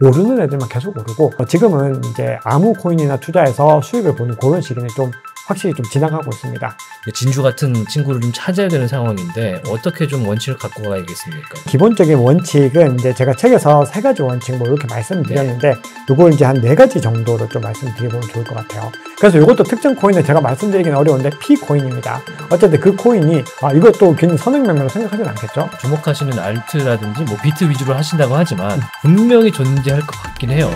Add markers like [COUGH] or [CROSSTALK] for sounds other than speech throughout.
오르는 애들만 계속 오르고 어, 지금은 이제 아무 코인이나 투자해서 수익을 보는 그런 시기는 좀 확실히 좀 지나가고 있습니다. 네, 진주 같은 친구를 좀 찾아야 되는 상황인데 어떻게 좀 원칙을 갖고 가야겠습니까? 기본적인 원칙은 이제 제가 책에서 세 가지 원칙 뭐 이렇게 말씀드렸는데 이걸 이제 한 네 가지 정도로 좀 말씀드리면 좋을 것 같아요. 그래서 이것도 특정 코인을 제가 말씀드리기는 어려운데 P 코인입니다. 어쨌든 그 코인이 아 이것도 괜히 선행매매로 생각하진 않겠죠? 주목하시는 알트라든지 뭐 비트 위주로 하신다고 하지만 분명히 존재할 것 같긴 해요.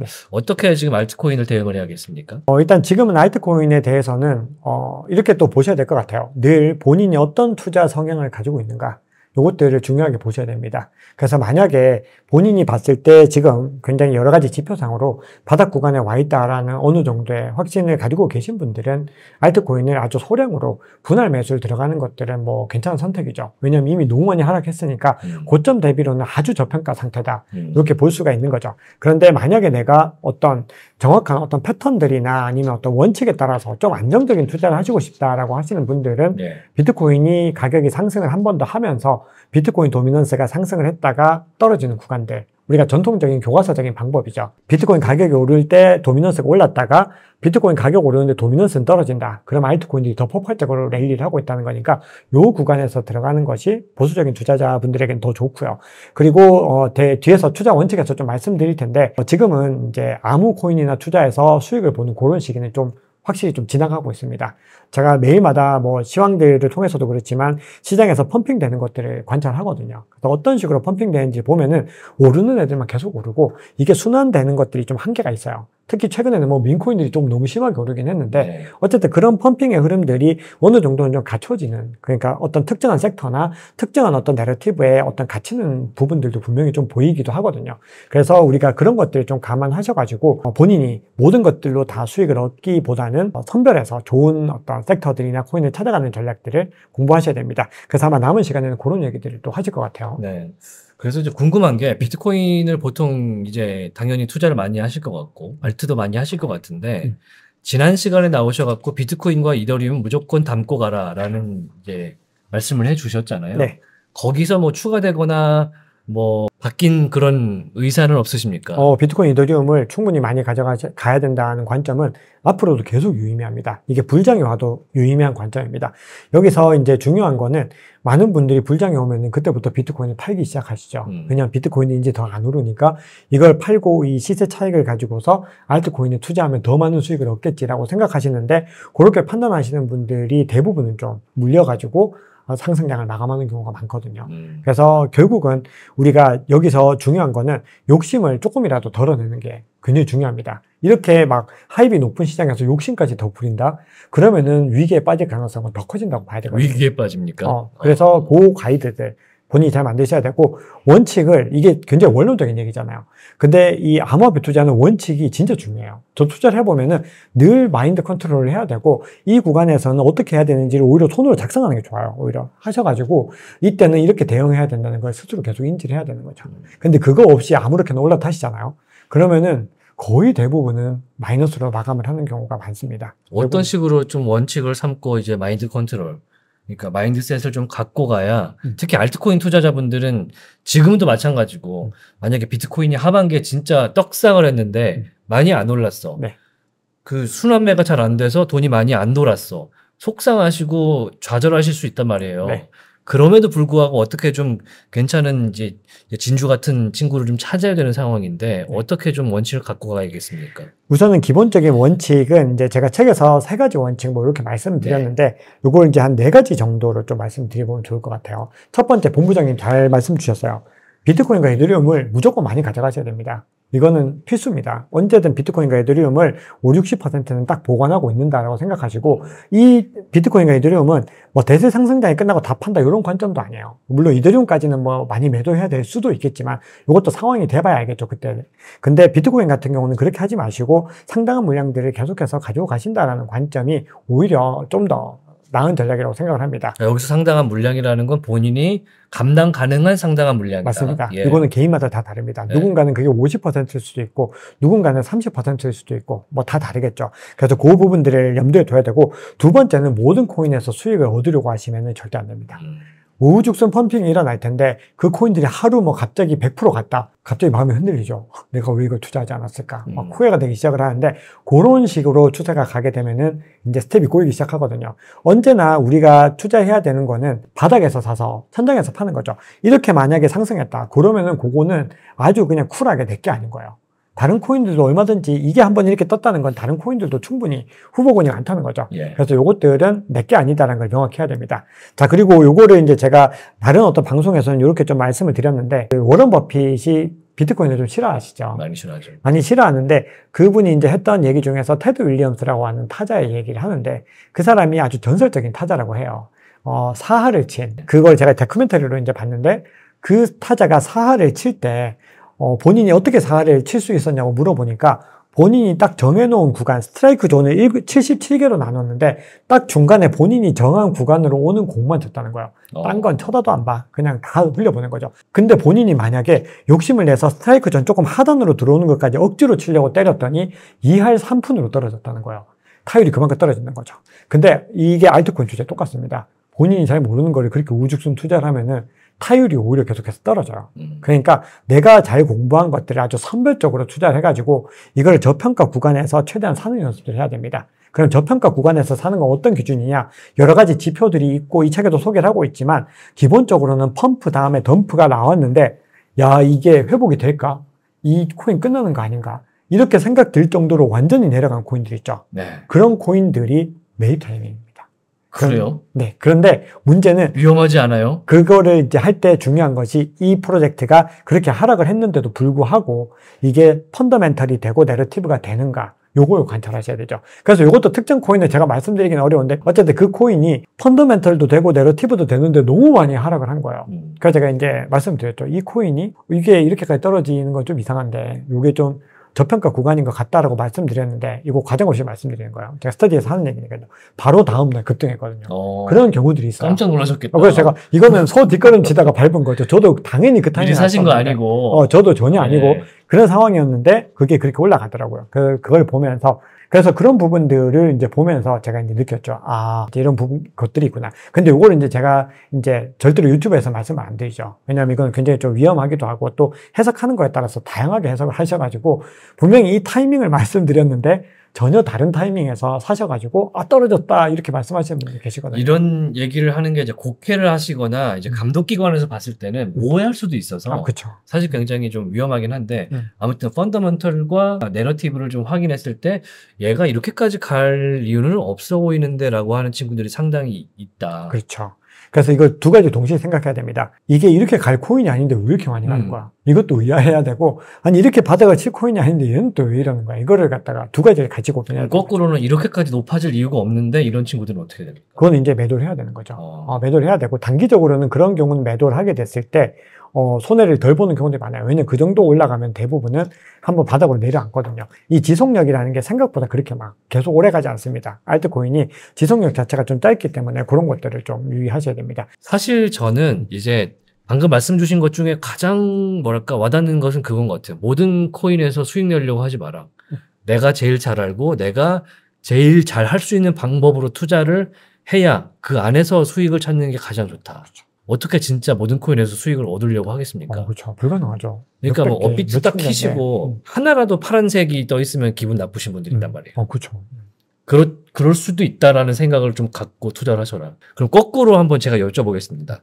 네. 어떻게 지금 알트코인을 대응을 해야겠습니까? 어, 일단 지금은 알트코인에 대해서는 어, 이렇게 또 보셔야 될 것 같아요. 늘 본인이 어떤 투자 성향을 가지고 있는가. 요것들을 중요하게 보셔야 됩니다. 그래서 만약에 본인이 봤을 때 지금 굉장히 여러 가지 지표상으로 바닥 구간에 와 있다라는 어느 정도의 확신을 가지고 계신 분들은 알트코인을 아주 소량으로 분할 매수를 들어가는 것들은 뭐 괜찮은 선택이죠. 왜냐면 이미 너무 많이 하락했으니까 음. 고점 대비로는 아주 저평가 상태다. 음. 이렇게 볼 수가 있는 거죠. 그런데 만약에 내가 어떤 정확한 어떤 패턴들이나 아니면 어떤 원칙에 따라서 좀 안정적인 투자를 하시고 싶다라고 하시는 분들은 네. 비트코인이 가격이 상승을 한 번 더 하면서 비트코인 도미넌스가 상승을 했다가 떨어지는 구간들 우리가 전통적인 교과서적인 방법이죠. 비트코인 가격이 오를 때 도미넌스가 올랐다가 비트코인 가격 오르는데 도미넌스는 떨어진다. 그럼 알트코인들이 더 폭발적으로 랠리를 하고 있다는 거니까 요 구간에서 들어가는 것이 보수적인 투자자분들에겐 더 좋고요. 그리고 어, 대, 뒤에서 투자 원칙에서 좀 말씀드릴 텐데 어, 지금은 이제 아무 코인이나 투자해서 수익을 보는 그런 시기는 좀 확실히 좀 지나가고 있습니다. 제가 매일마다 뭐 시황들을 통해서도 그렇지만 시장에서 펌핑되는 것들을 관찰하거든요. 그래서 어떤 식으로 펌핑되는지 보면은 오르는 애들만 계속 오르고 이게 순환되는 것들이 좀 한계가 있어요. 특히 최근에는 뭐 민코인들이 좀 너무 심하게 오르긴 했는데 네. 어쨌든 그런 펌핑의 흐름들이 어느 정도는 좀 갖춰지는 그러니까 어떤 특정한 섹터나 특정한 어떤 내러티브에 어떤 갇히는 부분들도 분명히 좀 보이기도 하거든요. 그래서 우리가 그런 것들을 좀 감안하셔가지고 본인이 모든 것들로 다 수익을 얻기보다는 선별해서 좋은 어떤 섹터들이나 코인을 찾아가는 전략들을 공부하셔야 됩니다. 그래서 아마 남은 시간에는 그런 얘기들을 또 하실 것 같아요. 네. 그래서 이제 궁금한 게 비트코인을 보통 이제 당연히 투자를 많이 하실 것 같고 알트도 많이 하실 것 같은데 음. 지난 시간에 나오셔갖고 비트코인과 이더리움 무조건 담고 가라라는 이제 말씀을 해주셨잖아요. 네. 거기서 뭐 추가되거나 뭐 바뀐 그런 의사는 없으십니까? 어, 비트코인 이더리움을 충분히 많이 가져가야 된다는 관점은 앞으로도 계속 유의미합니다. 이게 불장이 와도 유의미한 관점입니다. 여기서 이제 중요한 거는 많은 분들이 불장이 오면은 그때부터 비트코인을 팔기 시작하시죠. 음. 왜냐하면 비트코인이 이제 더 안 오르니까 이걸 팔고 이 시세 차익을 가지고서 알트코인에 투자하면 더 많은 수익을 얻겠지라고 생각하시는데 그렇게 판단하시는 분들이 대부분은 좀 물려가지고 어, 상승량을 마감하는 경우가 많거든요. 음. 그래서 결국은 우리가 여기서 중요한 거는 욕심을 조금이라도 덜어내는 게 굉장히 중요합니다. 이렇게 막 하입이 높은 시장에서 욕심까지 더 부린다? 그러면은 위기에 빠질 가능성은 더 커진다고 봐야 되거든요. 위기에 빠집니까? 어, 그래서 어. 고 아. 그 가이드들, 본인이 잘 만드셔야 되고 원칙을 이게 굉장히 원론적인 얘기잖아요. 근데 이 암호화폐 투자는 원칙이 진짜 중요해요. 저 투자를 해보면은 늘 마인드 컨트롤을 해야 되고 이 구간에서는 어떻게 해야 되는지를 오히려 손으로 작성하는 게 좋아요. 오히려 하셔가지고 이때는 이렇게 대응해야 된다는 걸 스스로 계속 인지를 해야 되는 거죠. 근데 그거 없이 아무렇게나 올라타시잖아요. 그러면은 거의 대부분은 마이너스로 마감을 하는 경우가 많습니다. 어떤 식으로 좀 원칙을 삼고 이제 마인드 컨트롤 그러니까 마인드셋을 좀 갖고 가야 음. 특히 알트코인 투자자분들은 지금도 마찬가지고 음. 만약에 비트코인이 하반기에 진짜 떡상을 했는데 음. 많이 안 올랐어. 네. 그 순환매가 잘 안 돼서 돈이 많이 안 돌았어. 속상하시고 좌절하실 수 있단 말이에요. 네. 그럼에도 불구하고 어떻게 좀 괜찮은 이제 진주 같은 친구를 좀 찾아야 되는 상황인데 네. 어떻게 좀 원칙을 갖고 가야겠습니까? 우선은 기본적인 원칙은 이제 제가 책에서 세 가지 원칙 뭐 이렇게 말씀드렸는데 네. 요걸 이제 한 네 가지 정도로 좀 말씀드리면 좋을 것 같아요. 첫 번째 본부장님 잘 말씀 주셨어요. 비트코인과 이더리움을 무조건 많이 가져가셔야 됩니다. 이거는 필수입니다. 언제든 비트코인과 이더리움을 5, 0 60%는 딱 보관하고 있는다라고 생각하시고 이 비트코인과 이더리움은뭐 대세 상승장이 끝나고 다 판다 이런 관점도 아니에요. 물론 이더리움까지는 뭐 많이 매도해야 될 수도 있겠지만 이것도 상황이 돼봐야 알겠죠 그때. 는 근데 비트코인 같은 경우는 그렇게 하지 마시고 상당한 물량들을 계속해서 가지고 가신다라는 관점이 오히려 좀더 나은 전략이라고 생각을 합니다. 아, 여기서 상당한 물량이라는 건 본인이 감당 가능한 상당한 물량이다. 맞습니다. 예. 이거는 개인마다 다 다릅니다. 예. 누군가는 그게 50%일 수도 있고 누군가는 30%일 수도 있고 뭐 다 다르겠죠. 그래서 그 부분들을 염두에 둬야 되고 두 번째는 모든 코인에서 수익을 얻으려고 하시면 절대 안 됩니다. 음. 우후죽순 펌핑이 일어날 텐데 그 코인들이 하루 뭐 갑자기 100% 갔다. 갑자기 마음이 흔들리죠. [LAUGHS] 내가 왜 이걸 투자하지 않았을까? 막 음. 후회가 되기 시작을 하는데 그런 식으로 추세가 가게 되면은 이제 스텝이 꼬이기 시작하거든요. 언제나 우리가 투자해야 되는 거는 바닥에서 사서 천장에서 파는 거죠. 이렇게 만약에 상승했다. 그러면은 그거는 아주 그냥 쿨하게 될 게 아닌 거예요. 다른 코인들도 얼마든지 이게 한 번 이렇게 떴다는 건 다른 코인들도 충분히 후보군이 많다는 거죠. 예. 그래서 요것들은 내게 아니다라는 걸 명확해야 됩니다. 자, 그리고 요거를 이제 제가 다른 어떤 방송에서는 이렇게 좀 말씀을 드렸는데 그 워런 버핏이 비트코인을 좀 싫어하시죠. 많이 싫어하죠. 많이 싫어하는데 그분이 이제 했던 얘기 중에서 테드 윌리엄스라고 하는 타자의 얘기를 하는데 그 사람이 아주 전설적인 타자라고 해요. 어, 사하를 친 그걸 제가 다큐멘터리로 이제 봤는데 그 타자가 사하를 칠때 어, 본인이 어떻게 사활을 칠 수 있었냐고 물어보니까 본인이 딱 정해놓은 구간, 스트라이크 존을 77개로 나눴는데 딱 중간에 본인이 정한 구간으로 오는 공만 쳤다는 거예요. 어. 딴건 쳐다도 안 봐. 그냥 다 흘려보낸 거죠. 근데 본인이 만약에 욕심을 내서 스트라이크 존 조금 하단으로 들어오는 것까지 억지로 치려고 때렸더니 2할 3푼으로 떨어졌다는 거예요. 타율이 그만큼 떨어지는 거죠. 근데 이게 알트콘 주제 똑같습니다. 본인이 잘 모르는 거를 그렇게 우죽순 투자를 하면은 타율이 오히려 계속해서 떨어져요. 음. 그러니까 내가 잘 공부한 것들을 아주 선별적으로 투자를 해가지고 이걸 저평가 구간에서 최대한 사는 연습을 해야 됩니다. 그럼 저평가 구간에서 사는 건 어떤 기준이냐? 여러 가지 지표들이 있고 이 책에도 소개를 하고 있지만 기본적으로는 펌프 다음에 덤프가 나왔는데 야 이게 회복이 될까? 이 코인 끝나는 거 아닌가? 이렇게 생각 될 정도로 완전히 내려간 코인들 있죠. 네. 그런 코인들이 매입 타이밍입니다. 그래요? 네. 그런데 문제는 위험하지 않아요? 그거를 이제 할 때 중요한 것이 이 프로젝트가 그렇게 하락을 했는데도 불구하고 이게 펀더멘털이 되고 내러티브가 되는가? 요걸 관찰하셔야 되죠. 그래서 이것도 특정 코인을 제가 말씀드리기는 어려운데 어쨌든 그 코인이 펀더멘털도 되고 내러티브도 되는데 너무 많이 하락을 한 거예요. 음. 그래서 제가 이제 말씀드렸죠. 이 코인이 이게 이렇게까지 떨어지는 건 좀 이상한데 이게 좀 저평가 구간인 것 같다라고 말씀드렸는데 이거 과정 없이 말씀드리는 거예요. 제가 스터디에서 하는 얘기니까요. 바로 다음날 급등했거든요. 어, 그런 경우들이 있어요. 깜짝 놀라셨겠다. 어, 그래서 제가 이거는 소 뒷걸음 치다가 밟은 거죠. 저도 당연히 그 타이밍에 미 사신 거 아니고. 어, 저도 전혀 아니고 네. 그런 상황이었는데 그게 그렇게 올라가더라고요. 그 그걸 보면서 그래서 그런 부분들을 이제 보면서 제가 이제 느꼈죠. 아, 이런 부분, 것들이 있구나. 근데 이걸 이제 제가 이제 절대로 유튜브에서 말씀을 안 드리죠. 왜냐면 이건 굉장히 좀 위험하기도 하고 또 해석하는 거에 따라서 다양하게 해석을 하셔가지고 분명히 이 타이밍을 [LAUGHS] 말씀드렸는데 전혀 다른 타이밍에서 사셔가지고 아 떨어졌다 이렇게 말씀하시는 분들 계시거든요. 이런 얘기를 하는 게 이제 국회를 하시거나 이제 음. 감독기관에서 봤을 때는 음. 오해할 수도 있어서 아, 사실 굉장히 좀 위험하긴 한데 음. 아무튼 펀더멘털과 내러티브를 좀 확인했을 때 얘가 이렇게까지 갈 이유는 없어 보이는데라고 하는 친구들이 상당히 있다. 그렇죠. 그래서 이걸 두 가지 동시에 생각해야 됩니다. 이게 이렇게 갈 코인이 아닌데 왜 이렇게 많이 가는 음. 거야? 음. 이것도 의아해야 되고, 아니, 이렇게 바다가 칠 코인이 아닌데 얘는 또 왜 이러는 거야? 이거를 갖다가 두 가지를 가지고 보내 거꾸로는 이렇게까지 높아질 이유가 없는데 이런 친구들은 어떻게 됩니까? 그건 이제 매도를 해야 되는 거죠. 어. 어, 매도를 해야 되고, 단기적으로는 그런 경우는 매도를 하게 됐을 때, 어, 손해를 덜 보는 경우들이 많아요. 왜냐면 그 정도 올라가면 대부분은 한번 바닥으로 내려앉거든요. 이 지속력이라는 게 생각보다 그렇게 막 계속 오래 가지 않습니다. 알트코인이 지속력 자체가 좀 짧기 때문에 그런 것들을 좀 유의하셔야 됩니다. 사실 저는 이제 방금 말씀 주신 것 중에 가장 뭐랄까 와닿는 것은 그건 것 같아요. 모든 코인에서 수익 내려고 하지 마라. 내가 제일 잘 알고 내가 제일 잘 할 수 있는 방법으로 투자를 해야 그 안에서 수익을 찾는 게 가장 좋다. 그렇죠. 어떻게 진짜 모든 코인에서 수익을 얻으려고 하겠습니까? 어, 그렇죠. 불가능하죠. 그러니까 뭐 업비트 딱 키시고 음. 하나라도 파란색이 떠 있으면 기분 나쁘신 분들 있단 음. 말이에요. 어, 그렇죠. 음. 그렇, 그럴 수도 있다라는 생각을 좀 갖고 투자를 하셔라. 그럼 거꾸로 한번 제가 여쭤보겠습니다.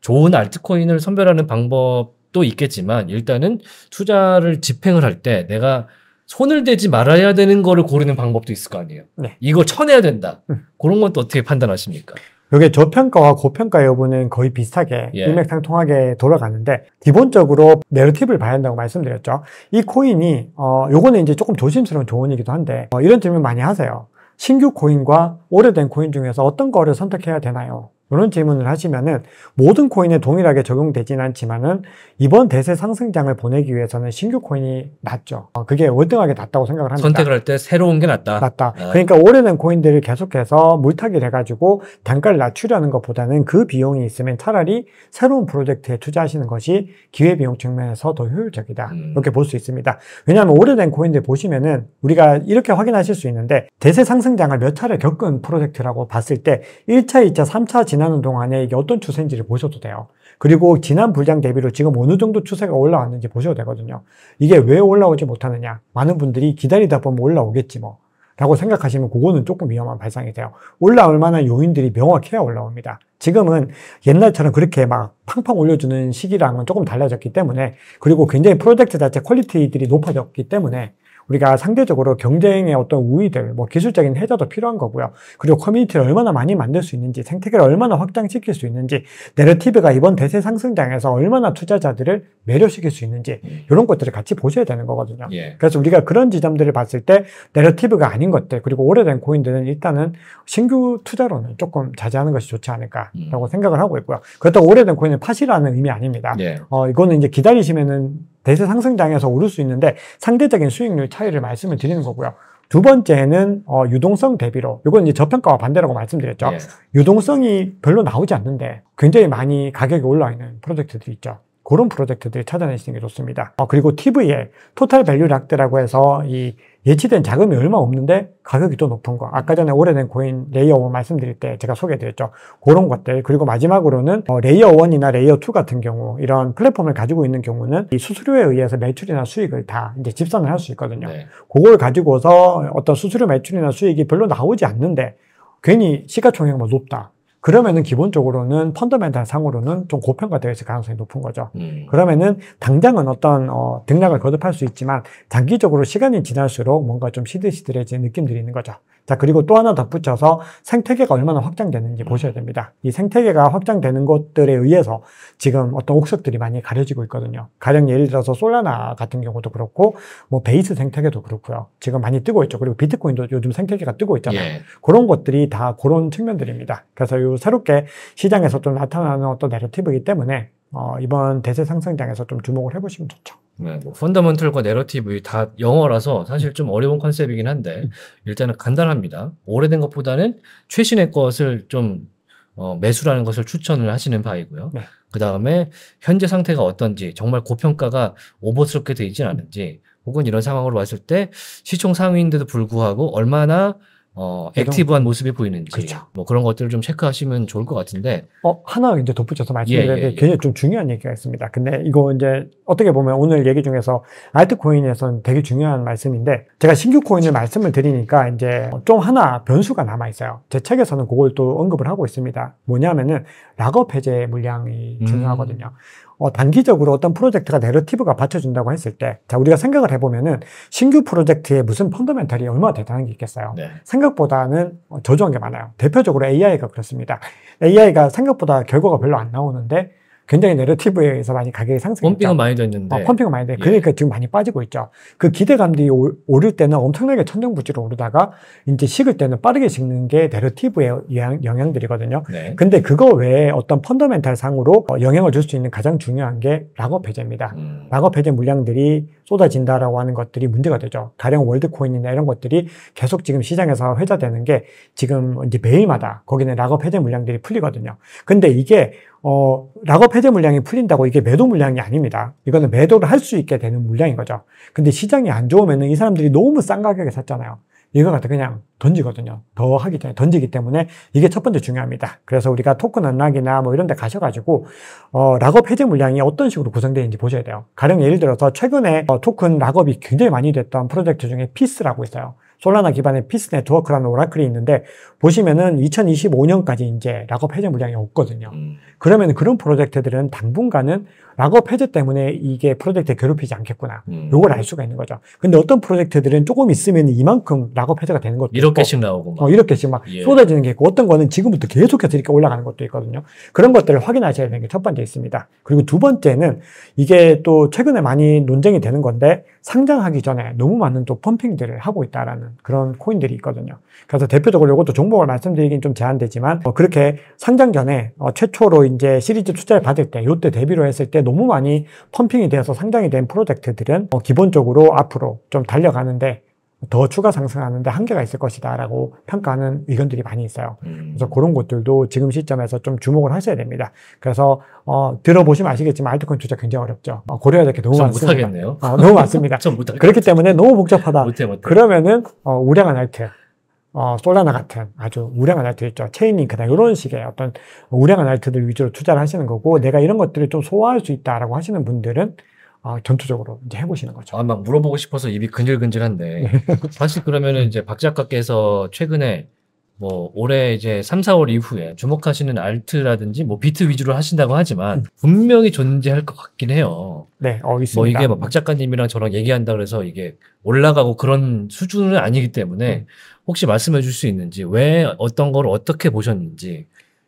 좋은 알트코인을 선별하는 방법도 있겠지만 일단은 투자를 집행을 할 때 내가 손을 대지 말아야 되는 거를 고르는 방법도 있을 거 아니에요. 네. 이거 쳐내야 된다. 음. 그런 건 또 어떻게 판단하십니까? 이게 저평가와 고평가 여부는 거의 비슷하게 예. 일맥상통하게 돌아가는데 기본적으로 내러티브를 봐야 한다고 말씀드렸죠. 이 코인이 어 요거는 이제 조금 조심스러운 조언이기도 한데 어, 이런 질문 많이 하세요. 신규 코인과 오래된 코인 중에서 어떤 거를 선택해야 되나요? 이런 질문을 하시면은 모든 코인에 동일하게 적용되진 않지만은 이번 대세 상승장을 보내기 위해서는 신규 코인이 낫죠. 어, 그게 월등하게 낫다고 생각을 합니다. 선택을 할 때 새로운 게 낫다. 낫다. 아. 네. 그러니까 오래된 코인들을 계속해서 물타기 해가지고 단가를 낮추려는 것보다는 그 비용이 있으면 차라리 새로운 프로젝트에 투자하시는 것이 기회비용 측면에서 더 효율적이다. 음. 이렇게 볼 수 있습니다. 왜냐하면 오래된 코인들 보시면은 우리가 이렇게 확인하실 수 있는데 대세 상승장을 몇 차례 겪은 프로젝트라고 봤을 때 1차, 2차, 3차 지난 지나는 동안에 이게 어떤 추세인지를 보셔도 돼요. 그리고 지난 불량 대비로 지금 어느 정도 추세가 올라왔는지 보셔도 되거든요. 이게 왜 올라오지 못하느냐. 많은 분들이 기다리다 보면 올라오겠지 뭐. 라고 생각하시면 그거는 조금 위험한 발상이 돼요. 올라올 만한 요인들이 명확해야 올라옵니다. 지금은 옛날처럼 그렇게 막 팡팡 올려주는 시기랑은 조금 달라졌기 때문에 그리고 굉장히 프로젝트 자체 퀄리티들이 높아졌기 때문에 우리가 상대적으로 경쟁의 어떤 우위들, 뭐 기술적인 해저도 필요한 거고요. 그리고 커뮤니티를 얼마나 많이 만들 수 있는지, 생태계를 얼마나 확장시킬 수 있는지, 내러티브가 이번 대세 상승장에서 얼마나 투자자들을 매료시킬 수 있는지 음. 이런 것들을 같이 보셔야 되는 거거든요. 예. 그래서 우리가 그런 지점들을 봤을 때 내러티브가 아닌 것들 그리고 오래된 고인들은 일단은 신규 투자로는 조금 자제하는 것이 좋지 않을까라고 음. 생각을 하고 있고요. 그렇다고 오래된 고인을 파시라는 의미 아닙니다. 예. 어 이거는 이제 기다리시면은 대세 상승장에서 오를 수 있는데 상대적인 수익률 차이를 말씀을 드리는 거고요. 두 번째는 어, 유동성 대비로 이건 이제 저평가와 반대라고 말씀드렸죠. 예. 유동성이 별로 나오지 않는데 굉장히 많이 가격이 올라 있는 프로젝트들이 있죠. 그런 프로젝트들을 찾아내시는 게 좋습니다. 어, 그리고 TV에 토탈 밸류 락드라고 해서 이 예치된 자금이 얼마 없는데 가격이 또 높은 거. 아까 전에 오래된 코인 레이어 1 말씀드릴 때 제가 소개드렸죠. 그런 것들. 그리고 마지막으로는 어, 레이어 1이나 레이어 2 같은 경우 이런 플랫폼을 가지고 있는 경우는 이 수수료에 의해서 매출이나 수익을 다 이제 집산을 할 수 있거든요. 네. 그걸 가지고서 어떤 수수료 매출이나 수익이 별로 나오지 않는데 괜히 시가총액만 높다. 그러면은 기본적으로는 펀더멘탈 상으로는 좀 고평가되어 있을 가능성이 높은 거죠. 음. 그러면은 당장은 어떤 어, 등락을 거듭할 수 있지만 장기적으로 시간이 지날수록 뭔가 좀 시들시들해진 느낌들이 있는 거죠. 자, 그리고 또 하나 덧붙여서 생태계가 얼마나 확장되는지 음. 보셔야 됩니다. 이 생태계가 확장되는 것들에 의해서 지금 어떤 옥석들이 많이 가려지고 있거든요. 가령 예를 들어서 솔라나 같은 경우도 그렇고, 뭐 베이스 생태계도 그렇고요. 지금 많이 뜨고 있죠. 그리고 비트코인도 요즘 생태계가 뜨고 있잖아요. 예. 그런 것들이 다 그런 측면들입니다. 그래서 요 새롭게 시장에서 좀 나타나는 어떤 내러티브이기 때문에 어, 이번 대세 상승장에서 좀 주목을 해보시면 좋죠. 네, 뭐 펀더멘털과 내러티브 다 영어라서 사실 좀 어려운 컨셉이긴 한데 일단은 간단합니다. 오래된 것보다는 최신의 것을 좀 어, 매수라는 것을 추천을 하시는 바이고요. 네. 그 다음에 현재 상태가 어떤지 정말 고평가가 오버스럽게 되어 있진 않은지 혹은 이런 상황으로 왔을 때 시총 상위인데도 불구하고 얼마나 어, 그 액티브한 모습이 보이는지 그렇죠. 뭐 그런 것들을 좀 체크하시면 좋을 것 같은데 어 하나 이제 덧붙여서 말씀드려야 될 예, 예, 예. 굉장히 좀 중요한 얘기가 있습니다. 근데 이거 이제 어떻게 보면 오늘 얘기 중에서 알트코인에선 되게 중요한 말씀인데 제가 신규 코인을 네. 말씀을 드리니까 이제 좀 하나 변수가 남아 있어요. 제 책에서는 그걸 또 언급을 하고 있습니다. 뭐냐면은 락업 해제 물량이 음. 중요하거든요. 음. 어, 단기적으로 어떤 프로젝트가 내러티브가 받쳐준다고 했을 때, 자, 우리가 생각을 해보면은, 신규 프로젝트에 무슨 펀더멘탈이 얼마나 대단한 게 있겠어요. 네. 생각보다는 어, 저조한 게 많아요. 대표적으로 AI가 그렇습니다. AI가 생각보다 결과가 별로 안 나오는데, 굉장히 내러티브에 의해서 많이 가격이 상승했죠. 펌핑은 많이 됐는데. 어, 펌핑은 많이 돼. 그러니까 예. 지금 많이 빠지고 있죠. 그 기대감들이 오를 때는 엄청나게 천정부지로 오르다가 이제 식을 때는 빠르게 식는 게 내러티브의 영향, 들이거든요 네. 근데 그거 외에 어떤 펀더멘탈 상으로 영향을 줄 수 있는 가장 중요한 게 락업 해제입니다. 음. 락업 해제 물량들이 쏟아진다라고 하는 것들이 문제가 되죠. 가령 월드코인이나 이런 것들이 계속 지금 시장에서 회자되는 게 지금 이제 매일마다 거기는 락업 해제 물량들이 풀리거든요. 근데 이게 어, 락업 해제 물량이 풀린다고 이게 매도 물량이 아닙니다. 이거는 매도를 할 수 있게 되는 물량인 거죠. 근데 시장이 안좋으면이 사람들이 너무 싼 가격에 샀잖아요. 이거 갖다 그냥 던지거든요. 더 하기 전에 던지기 때문에 이게 첫 번째 중요합니다. 그래서 우리가 토큰 언락이나 뭐 이런 데 가셔가지고, 어, 락업 해제 물량이 어떤 식으로 구성되는지 어있 보셔야 돼요. 가령 예를 들어서 최근에 어, 토큰 락업이 굉장히 많이 됐던 프로젝트 중에 피스라고 있어요. 솔라나 기반의 피스 네트워크라는 오라클이 있는데 보시면은 2025년까지 이제 락업 해제 물량이 없거든요. 음. 그러면 그런 프로젝트들은 당분간은 라고 해제 때문에 이게 프로젝트 에 괴롭히지 않겠구나. 음. 요걸 알 수가 있는 거죠. 근데 어떤 프로젝트들은 조금 있으면 이만큼 라고 해제가 되는 것도 이렇게씩 나오고 어, 막. 어, 이렇게씩 막 예. 쏟아지는 게 있고 어떤 거는 지금부터 계속해서 이렇게 올라가는 것도 있거든요. 그런 것들을 확인하셔야 되는 게 첫 번째 있습니다. 그리고 두 번째는 이게 또 최근에 많이 논쟁이 되는 건데 상장하기 전에 너무 많은 또 펌핑들을 하고 있다라는 그런 코인들이 있거든요. 그래서 대표적으로 이것도 종목을 말씀드리긴 좀 제한되지만 어, 그렇게 상장 전에 어, 최초로 이제 시리즈 투자를 받을 때 요때 대비로 했을 때 너무 많이 펌핑이 돼서 상장이 된 프로젝트들은 어, 기본적으로 앞으로 좀 달려가는데 더 추가 상승하는데 한계가 있을 것이다라고 평가하는 의견들이 많이 있어요. 음. 그래서 그런 것들도 지금 시점에서 좀 주목을 하셔야 됩니다. 그래서 어, 들어보시면 아시겠지만 알트코인 투자 굉장히 어렵죠. 어, 고려해야 될 게 너무 많습니다. 못하겠네요. 어, 너무 많습니다. [LAUGHS] 그렇기 때문에 너무 복잡하다. 못해, 못해. 그러면은 어, 우량한 알트. 어, 솔라나 같은 아주 우량한 알트있죠 체인링크나 이런 식의 어떤 우량한 알트들 위주로 투자를 하시는 거고 내가 이런 것들을 좀 소화할 수 있다라고 하시는 분들은 어, 전투적으로 이제 해보시는 거죠. 아막 물어보고 싶어서 입이 근질근질한데 네. 사실 그러면은 이제 박 작가께서 최근에 뭐 올해 이제 3, 4월 이후에 주목하시는 알트라든지 뭐 비트 위주로 하신다고 하지만 음. 분명히 존재할 것 같긴 해요. 네, 어, 있습니다. 뭐 이게 막박 뭐 작가님이랑 저랑 얘기한다 그래서 이게 올라가고 그런 수준은 아니기 때문에 음. 혹시 말씀해 줄 수 있는지 왜 어떤 걸 어떻게 보셨는지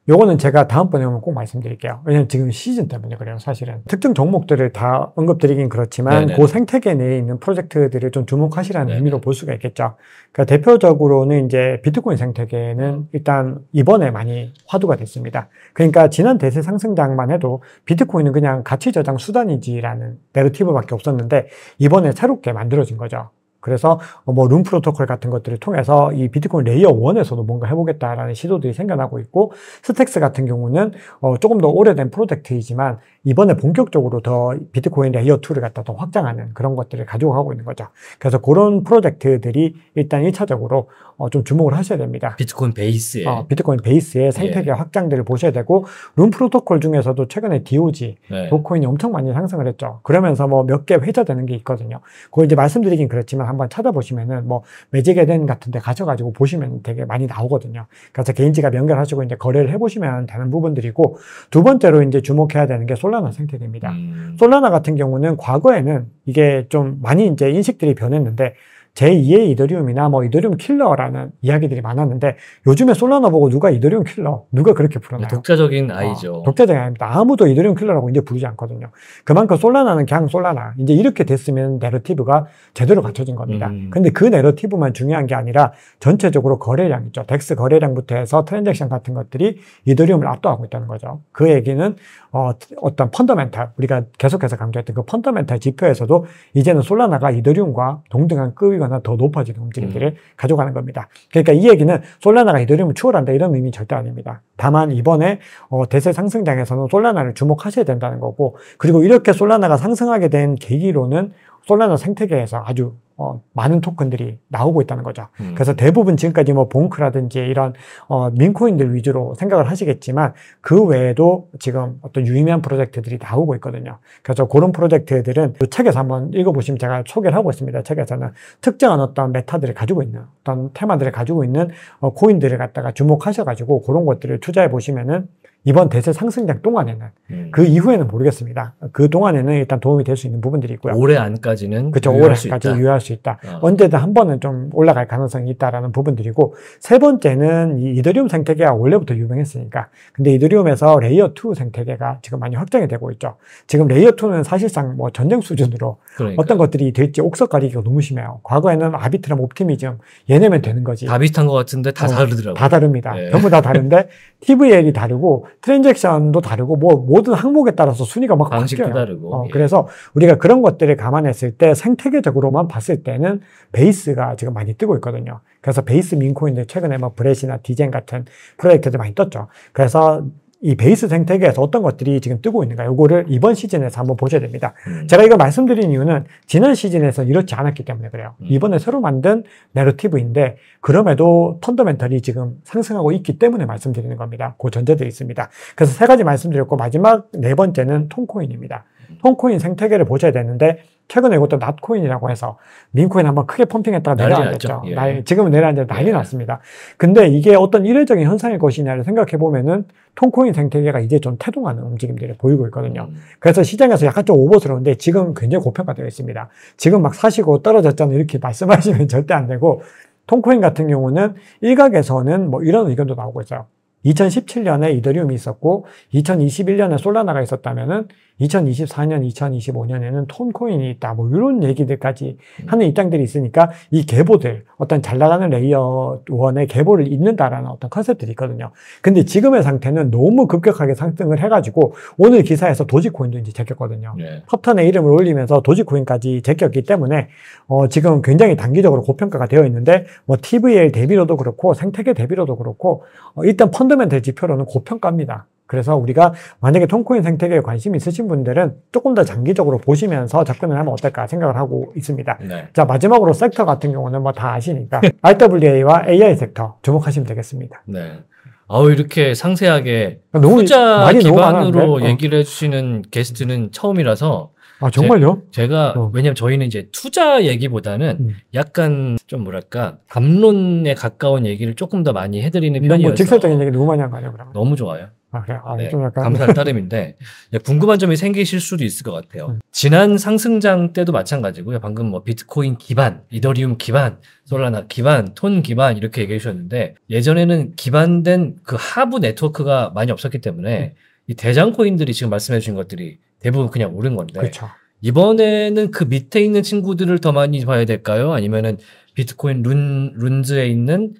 요거는 제가 다음번에 오면 꼭 말씀드릴게요. 왜냐면 지금 시즌 때문에 그래요, 사실은. 특정 종목들을 다 언급드리긴 그렇지만, 네그 생태계 내에 있는 프로젝트들을 좀 주목하시라는 네네. 의미로 볼 수가 있겠죠. 그러니까 대표적으로는 이제 비트코인 생태계는 음. 일단 이번에 많이 화두가 됐습니다. 그러니까 지난 대세 상승장만 해도 비트코인은 그냥 가치 저장 수단이지라는 내러티브밖에 없었는데, 이번에 새롭게 만들어진 거죠. 그래서 뭐룸 프로토콜 같은 것들을 통해서 이 비트코인 레이어 1에서도 뭔가 해보겠다라는 시도들이 생겨나고 있고 스택스 같은 경우는 어 조금 더 오래된 프로젝트이지만 이번에 본격적으로 더 비트코인 레이어 2를 갖다 더 확장하는 그런 것들을 가지고 가고 있는 거죠. 그래서 그런 프로젝트들이 일단 1차적으로 어, 좀 주목을 하셔야 됩니다. 비트코인 베이스에. 어, 비트코인 베이스의 예. 생태계 예. 확장들을 보셔야 되고, 룸 프로토콜 중에서도 최근에 DOG, 네. 도코인이 엄청 많이 상승을 했죠. 그러면서 뭐 몇 개 회자되는 게 있거든요. 그걸 이제 말씀드리긴 그렇지만 한번 찾아보시면은 뭐 매직에덴 같은 데 가셔가지고 보시면 되게 많이 나오거든요. 그래서 개인지가 연결하시고 이제 거래를 해보시면 되는 부분들이고, 두 번째로 이제 주목해야 되는 게 솔라나 생태계입니다. 음. 솔라나 같은 경우는 과거에는 이게 좀 많이 이제 인식들이 변했는데, 제2의 이더리움이나 뭐 이더리움 킬러라는 이야기들이 많았는데 요즘에 솔라나 보고 누가 이더리움 킬러, 누가 그렇게 부르나요? 독자적인 어, 아이죠. 어, 독자적인 아입니다. 이 아무도 이더리움 킬러라고 이제 부르지 않거든요. 그만큼 솔라나는 그냥 솔라나. 이제 이렇게 됐으면 내러티브가 제대로 갖춰진 겁니다. 음. 근데 그 내러티브만 중요한 게 아니라 전체적으로 거래량 있죠. 덱스 거래량부터 해서 트랜잭션 같은 것들이 이더리움을 압도하고 있다는 거죠. 그 얘기는 어, 어떤 펀더멘탈, 우리가 계속해서 강조했던 그 펀더멘탈 지표에서도 이제는 솔라나가 이더리움과 동등한 급이거나 거나 더 높아지는 움직임들을 음. 가져가는 겁니다. 그러니까 이 얘기는 솔라나가 이더리움을 추월한다 이런 의미 는 절대 아닙니다. 다만 이번에 어, 대세 상승장에서는 솔라나를 주목하셔야 된다는 거고 그리고 이렇게 솔라나가 상승하게 된 계기로는 솔라나 생태계에서 아주 어, 많은 토큰들이 나오고 있다는 거죠. 음. 그래서 대부분 지금까지 뭐 봉크라든지 이런 어, 민코인들 위주로 생각을 하시겠지만 그 외에도 지금 어떤 유의미한 프로젝트들이 나오고 있거든요. 그래서 그런 프로젝트들은 이 책에서 한번 읽어보시면 제가 소개를 하고 있습니다. 책에서는 특정한 어떤 메타들을 가지고 있는 어떤 테마들을 가지고 있는 어, 코인들을 갖다가 주목하셔가지고 그런 것들을 투자해 보시면은 이번 대세 상승장 동안에는 음. 그 이후에는 모르겠습니다. 그 동안에는 일단 도움이 될 수 있는 부분들이 있고요. 올해 안까지는 그렇죠. 올해까지 유효할 수 있다. 어. 언제든 한 번은 좀 올라갈 가능성이 있다라는 부분들이고 세 번째는 이 이더리움 생태계가 원래부터 유명했으니까 근데 이더리움에서 레이어 2 생태계가 지금 많이 확장이 되고 있죠. 지금 레이어 2는 사실상 뭐 전쟁 수준으로 그러니까. 어떤 것들이 될지 옥석 가리기가 너무 심해요. 과거에는 아비트럼, 옵티미즘 얘네면 되는 거지. 다 비슷한 것 같은데 다 어, 다르더라고요. 다 다릅니다. 네. 전부 다 다른데 TVL이 [LAUGHS] 다르고 트랜잭션도 다르고 뭐 모든 항목에 따라서 순위가 막 바뀌어요. 다르고. 어, 예. 그래서 우리가 그런 것들을 감안했을 때 생태계적으로만 봤을 때는 베이스가 지금 많이 뜨고 있거든요. 그래서 베이스 민코인들 최근에 뭐 브레시나 디젠 같은 프로젝트들 많이 떴죠. 그래서 이 베이스 생태계에서 어떤 것들이 지금 뜨고 있는가 요거를 이번 시즌에서 한번 보셔야 됩니다. 음. 제가 이거 말씀드린 이유는 지난 시즌에서 이렇지 않았기 때문에 그래요. 음. 이번에 새로 만든 내러티브인데 그럼에도 펀더멘털이 지금 상승하고 있기 때문에 말씀드리는 겁니다. 그 전제들이 있습니다. 그래서 세 가지 말씀드렸고 마지막 네 번째는 통코인입니다. 통코인 음. 생태계를 보셔야 되는데 최근에 이것도 낫코인이라고 해서 민코인 한번 크게 펌핑했다가 내려앉았죠. 예. 지금은 내려앉데 예. 난리 예. 났습니다. 근데 이게 어떤 일회적인 현상일 것이냐를 생각해 보면은 통코인 생태계가 이제 좀 태동하는 움직임들을 보이고 있거든요. 음. 그래서 시장에서 약간 좀 오버스러운데 지금 굉장히 고평가되어 있습니다. 지금 막 사시고 떨어졌잖아 이렇게 [LAUGHS] 말씀하시면 절대 안 되고 통코인 같은 경우는 일각에서는 뭐 이런 의견도 나오고 있어요. 2017년에 이더리움이 있었고 2021년에 솔라나가 있었다면은 2024년, 2025년에는 톤코인이 있다. 뭐 이런 얘기들까지 음. 하는 입장들이 있으니까 이 계보들, 어떤 잘 나가는 레이어 원의 계보를 잇는다라는 어떤 컨셉들이 있거든요. 근데 지금의 상태는 너무 급격하게 상승을 해가지고 오늘 기사에서 도지코인도 이제 제꼈거든요. 허 예. 퍼턴의 이름을 올리면서 도지코인까지 제꼈기 때문에 어, 지금 굉장히 단기적으로 고평가가 되어 있는데 뭐 TVL 대비로도 그렇고 생태계 대비로도 그렇고 어, 일단 펀더멘털 지표로는 고평가입니다. 그래서 우리가 만약에 통코인 생태계에 관심이 있으신 분들은 조금 더 장기적으로 보시면서 접근을 하면 어떨까 생각을 하고 있습니다. 네. 자, 마지막으로 섹터 같은 경우는 뭐 다 아시니까 [LAUGHS] RWA와 AI 섹터 주목하시면 되겠습니다. 네. 아우 이렇게 상세하게 아, 너무 투자 기반으로 어. 얘기를 해주시는 게스트는 처음이라서 아 정말요? 제, 가 어. 왜냐면 저희는 이제 투자 얘기보다는 음. 약간 좀 뭐랄까 담론에 가까운 얘기를 조금 더 많이 해드리는 뭐 편이어서 직설적인 얘기 너무 많이 한 거 아니에요? 그러면 너무 좋아요. 아, 그래? 아, 네, 약간... 감사할 [LAUGHS] 따름인데 궁금한 점이 생기실 수도 있을 것 같아요. 음. 지난 상승장 때도 마찬가지고요. 방금 뭐 비트코인 기반, 이더리움 기반, 솔라나 기반, 톤 기반 이렇게 얘기해 주셨는데 예전에는 기반된 그 하부 네트워크가 많이 없었기 때문에 음. 이 대장 코인들이 지금 말씀해 주신 것들이 대부분 그냥 오른 건데 그쵸. 그렇죠. 이번에는 그 밑에 있는 친구들을 더 많이 봐야 될까요? 아니면은 비트코인 룬 룬즈에 있는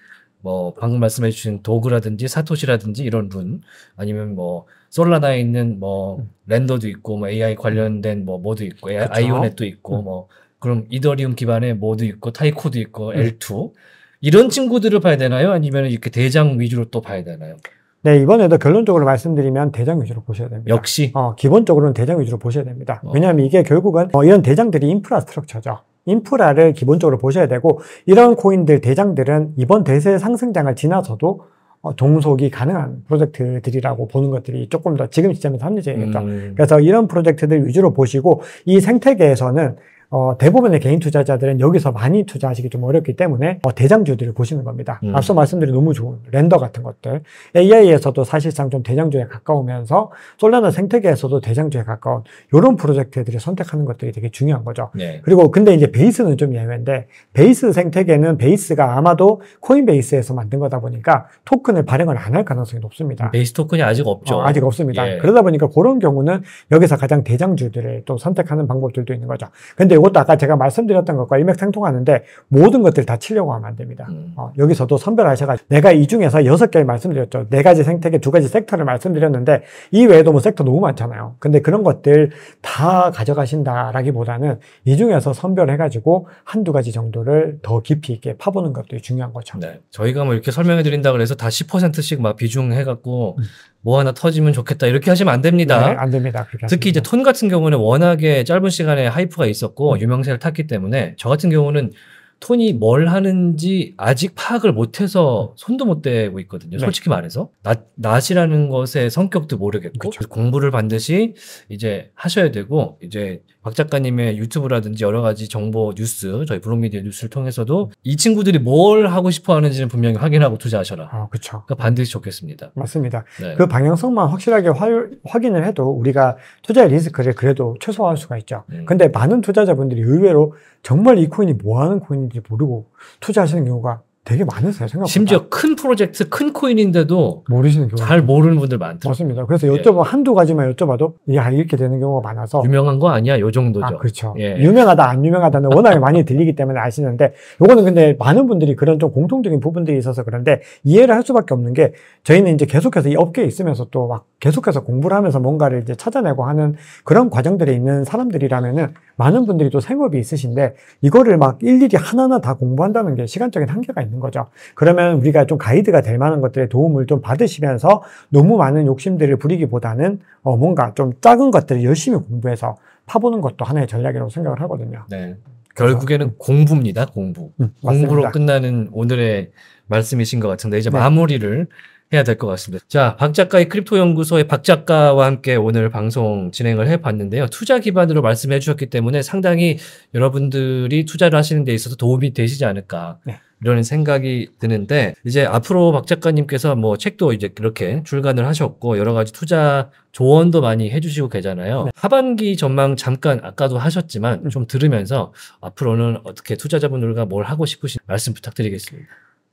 뭐 방금 말씀해 주신 도그라든지 사토시라든지 이런 룬 아니면 뭐 솔라나에 있는 뭐 랜더도 음. 있고 뭐 AI 관련된 뭐 뭐도 있고 그쵸? 아이오넷도 있고 음. 뭐 그럼 이더리움 기반의 모드 있고 타이코도 있고 음. L2 이런 친구들을 봐야 되나요? 아니면 이렇게 대장 위주로 또 봐야 되나요? 네, 이번에도 결론적으로 말씀드리면 대장 위주로 보셔야 됩니다. 역시. 어, 기본적으로는 대장 위주로 보셔야 됩니다. 어. 왜냐하면 이게 결국은 어, 이런 대장들이 인프라스트럭처죠. 인프라를 기본적으로 보셔야 되고 이런 코인들 대장들은 이번 대세 상승장을 지나서도 어, 종속이 가능한 프로젝트들이라고 보는 것들이 조금 더 지금 시점에서 합리적이겠다. 음. 그래서 이런 프로젝트들 위주로 보시고 이 생태계에서는 어, 대부분의 개인 투자자들은 여기서 많이 투자하시기 좀 어렵기 때문에 어, 대장주들을 보시는 겁니다. 음. 앞서 말씀드린 너무 좋은 랜더 같은 것들. AI에서도 사실상 좀 대장주에 가까우면서 솔라나 생태계에서도 대장주에 가까운 이런 프로젝트들을 선택하는 것들이 되게 중요한 거죠. 네. 그리고 근데 이제 베이스는 좀 예외인데 베이스 생태계는 베이스가 아마도 코인베이스에서 만든 거다 보니까 토큰을 발행을 안 할 가능성이 높습니다. 베이스 토큰이 아직 없죠. 어, 아직 없습니다. 예. 그러다 보니까 그런 경우는 여기서 가장 대장주들을 또 선택하는 방법들도 있는 거죠. 근데 근데 이것도 아까 제가 말씀드렸던 것과 일맥상통하는데 모든 것들 다 치려고 하면 안 됩니다. 음. 어, 여기서도 선별하셔가지고 내가 이 중에서 여섯 개를 말씀드렸죠. 네 가지 생태계, 두 가지 섹터를 말씀드렸는데 이 외에도 뭐 섹터 너무 많잖아요. 근데 그런 것들 다 가져가신다라기보다는 이 중에서 선별해가지고 한두 가지 정도를 더 깊이 있게 파보는 것도 중요한 거죠. 네. 저희가 뭐 이렇게 설명해 드린다 그래서 다 10%씩 막 비중해갖고 음. 뭐 하나 터지면 좋겠다 이렇게 하시면 안 됩니다. 네, 안 됩니다. 특히 하시면. 이제 톤 같은 경우는 워낙에 짧은 시간에 하이프가 있었고 유명세를 탔기 때문에 저 같은 경우는 톤이 뭘 하는지 아직 파악을 못해서 손도 못 대고 있거든요. 네. 솔직히 말해서 낯, 낯이라는 것의 성격도 모르겠고 그쵸. 공부를 반드시 이제 하셔야 되고 이제 박 작가님의 유튜브라든지 여러 가지 정보 뉴스 저희 블록미디어 뉴스를 통해서도 이 친구들이 뭘 하고 싶어 하는지는 분명히 확인하고 투자하셔라. 아, 그렇죠. 그러니까 반드시 좋겠습니다. 맞습니다. 네. 그 방향성만 확실하게 화, 확인을 해도 우리가 투자의 리스크를 그래도 최소화할 수가 있죠. 음. 근데 많은 투자자분들이 의외로 정말 이 코인이 뭐 하는 코인 되는지 모르고 투자하시는 경우가 되게 많으세요 생각보다. 심지어 큰 프로젝트, 큰 코인인데도 모르시는 경우 잘 모르는 분들 많더라고요. 맞습니다. 그래서 여쭤봐 예. 한두 가지만 여쭤봐도 야 이렇게 되는 경우가 많아서 유명한 거 아니야? 요 정도죠. 아, 그렇죠. 예. 유명하다 안 유명하다는 워낙에 많이 들리기 때문에 아시는데 요거는 근데 많은 분들이 그런 좀 공통적인 부분들이 있어서 그런데 이해를 할 수밖에 없는 게 저희는 이제 계속해서 이 업계에 있으면서 또 막 계속해서 공부를 하면서 뭔가를 이제 찾아내고 하는 그런 과정들에 있는 사람들이라면은 많은 분들이 또 생업이 있으신데 이거를 막 일일이 하나하나 다 공부한다는 게 시간적인 한계가 있는 거죠. 그러면 우리가 좀 가이드가 될 만한 것들의 도움을 좀 받으시면서 너무 많은 욕심들을 부리기보다는 어 뭔가 좀 작은 것들을 열심히 공부해서 파보는 것도 하나의 전략이라고 생각을 하거든요. 네. 결국에는 음. 공부입니다, 공부. 음, 공부로 끝나는 오늘의 말씀이신 것 같은데, 이제 네. 마무리를 해야 될 것 같습니다. 자, 박 작가의 크립토 연구소의 박 작가와 함께 오늘 방송 진행을 해봤는데요. 투자 기반으로 말씀해 주셨기 때문에 상당히 여러분들이 투자를 하시는 데 있어서 도움이 되시지 않을까. 네. 이런 생각이 드는데 이제 앞으로 박 작가님께서 뭐 책도 이제 그렇게 출간을 하셨고 여러 가지 투자 조언도 많이 해주시고 계잖아요. 네. 하반기 전망 잠깐 아까도 하셨지만 음. 좀 들으면서 앞으로는 어떻게 투자자분들과 뭘 하고 싶으신 말씀 부탁드리겠습니다.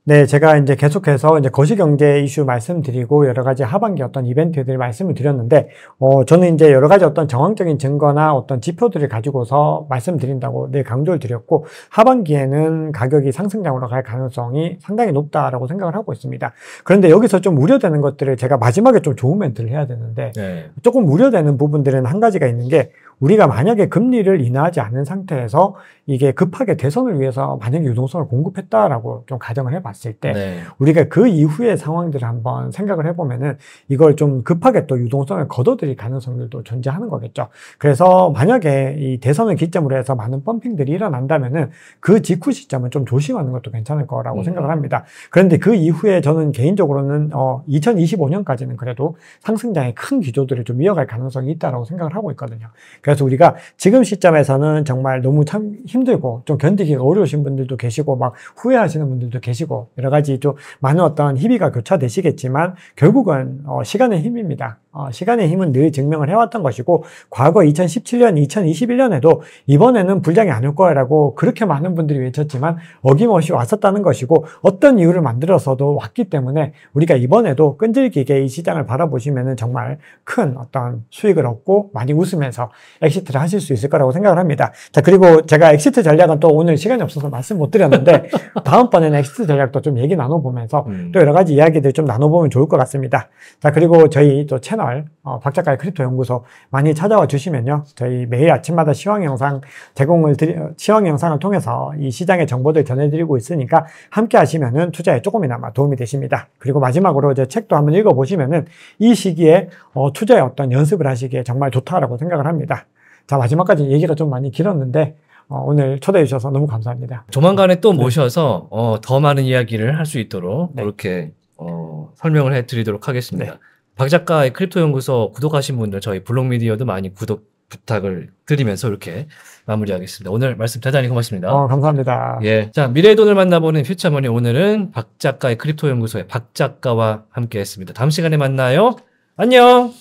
네, 제가 이제 계속해서 이제 거시경제 이슈 말씀드리고 여러 가지 하반기 어떤 이벤트들 말씀을 드렸는데, 어, 저는 이제 여러 가지 어떤 정황적인 증거나 어떤 지표들을 가지고서 말씀드린다고 늘 강조를 드렸고, 하반기에는 가격이 상승장으로 갈 가능성이 상당히 높다라고 생각을 하고 있습니다. 그런데 여기서 좀 우려되는 것들을 제가 마지막에 좀 좋은 멘트를 해야 되는데, 네. 조금 우려되는 부분들은 한 가지가 있는 게, 우리가 만약에 금리를 인하하지 않은 상태에서 이게 급하게 대선을 위해서 만약에 유동성을 공급했다라고 좀 가정을 해봤을 때 네. 우리가 그 이후의 상황들을 한번 생각을 해보면은 이걸 좀 급하게 또 유동성을 거둬들일 가능성들도 존재하는 거겠죠. 그래서 만약에 이 대선을 기점으로 해서 많은 펌핑들이 일어난다면은 그 직후 시점은 좀 조심하는 것도 괜찮을 거라고 음. 생각을 합니다. 그런데 그 이후에 저는 개인적으로는 어 2025년까지는 그래도 상승장의 큰 기조들을 좀 이어갈 가능성이 있다라고 생각을 하고 있거든요. 그래서 우리가 지금 시점에서는 정말 너무 참 힘들고 좀 견디기가 어려우신 분들도 계시고 막 후회하시는 분들도 계시고 여러 가지 좀 많은 어떤 희비가 교차되시겠지만 결국은 어, 시간의 힘입니다. 어, 시간의 힘은 늘 증명을 해왔던 것이고 과거 2017년, 2021년에도 이번에는 불장이 안 올 거야라고 그렇게 많은 분들이 외쳤지만 어김없이 왔었다는 것이고 어떤 이유를 만들어서도 왔기 때문에 우리가 이번에도 끈질기게 이 시장을 바라보시면 정말 큰 어떤 수익을 얻고 많이 웃으면서 엑시트를 하실 수 있을 거라고 생각을 합니다. 자 그리고 제가 엑시트 전략은 또 오늘 시간이 없어서 말씀 못 드렸는데 [LAUGHS] 다음번에는 엑시트 전략도 좀 얘기 나눠보면서 음. 또 여러 가지 이야기들 좀 나눠보면 좋을 것 같습니다. 자 그리고 저희 또 채널 채널 어, 박작가의 크립토 연구소 많이 찾아와 주시면요. 저희 매일 아침마다 시황 영상 제공을 드리, 어, 시황 영상을 통해서 이 시장의 정보들 전해드리고 있으니까 함께 하시면은 투자에 조금이나마 도움이 되십니다. 그리고 마지막으로 이제 책도 한번 읽어보시면은 이 시기에 어, 투자에 어떤 연습을 하시기에 정말 좋다라고 생각을 합니다. 자, 마지막까지 얘기가 좀 많이 길었는데 어, 오늘 초대해 주셔서 너무 감사합니다. 조만간에 또 네. 모셔서 네. 어, 더 많은 이야기를 할 수 있도록 네. 그렇게 어, 설명을 해드리도록 하겠습니다. 네. 박 작가의 크립토 연구소 구독하신 분들 저희 블록 미디어도 많이 구독 부탁을 드리면서 이렇게 마무리하겠습니다. 오늘 말씀 대단히 고맙습니다. 어, 감사합니다. 예. 자, 미래의 돈을 만나보는 퓨처머니 오늘은 박 작가의 크립토 연구소의 박 작가와 함께 했습니다. 다음 시간에 만나요. 안녕!